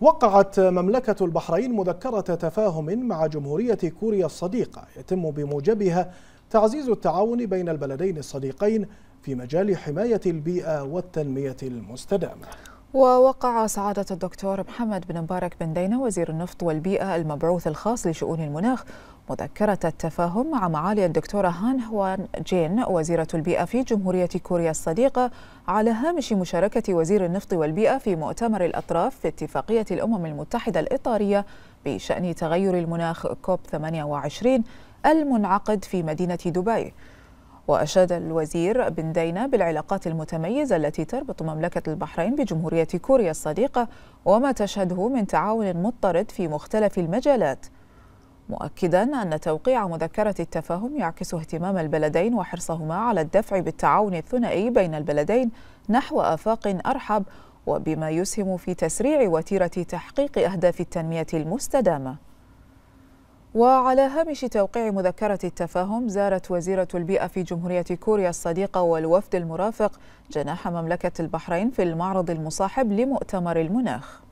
وقعت مملكة البحرين مذكرة تفاهم مع جمهورية كوريا الصديقة يتم بموجبها تعزيز التعاون بين البلدين الصديقين في مجال حماية البيئة والتنمية المستدامة ووقع سعادة الدكتور محمد بن مبارك بن دينة وزير النفط والبيئة المبعوث الخاص لشؤون المناخ مذكرة التفاهم مع معالي الدكتورة هان هوان جين وزيرة البيئة في جمهورية كوريا الصديقة على هامش مشاركة وزير النفط والبيئة في مؤتمر الأطراف في اتفاقية الأمم المتحدة الإطارية بشأن تغير المناخ كوب 28 المنعقد في مدينة دبي وأشاد الوزير بن دينا بالعلاقات المتميزة التي تربط مملكة البحرين بجمهورية كوريا الصديقة وما تشهده من تعاون مضطرد في مختلف المجالات مؤكدا أن توقيع مذكرة التفاهم يعكس اهتمام البلدين وحرصهما على الدفع بالتعاون الثنائي بين البلدين نحو آفاق أرحب وبما يسهم في تسريع وتيرة تحقيق أهداف التنمية المستدامة وعلى هامش توقيع مذكرة التفاهم زارت وزيرة البيئة في جمهورية كوريا الصديقة والوفد المرافق جناح مملكة البحرين في المعرض المصاحب لمؤتمر المناخ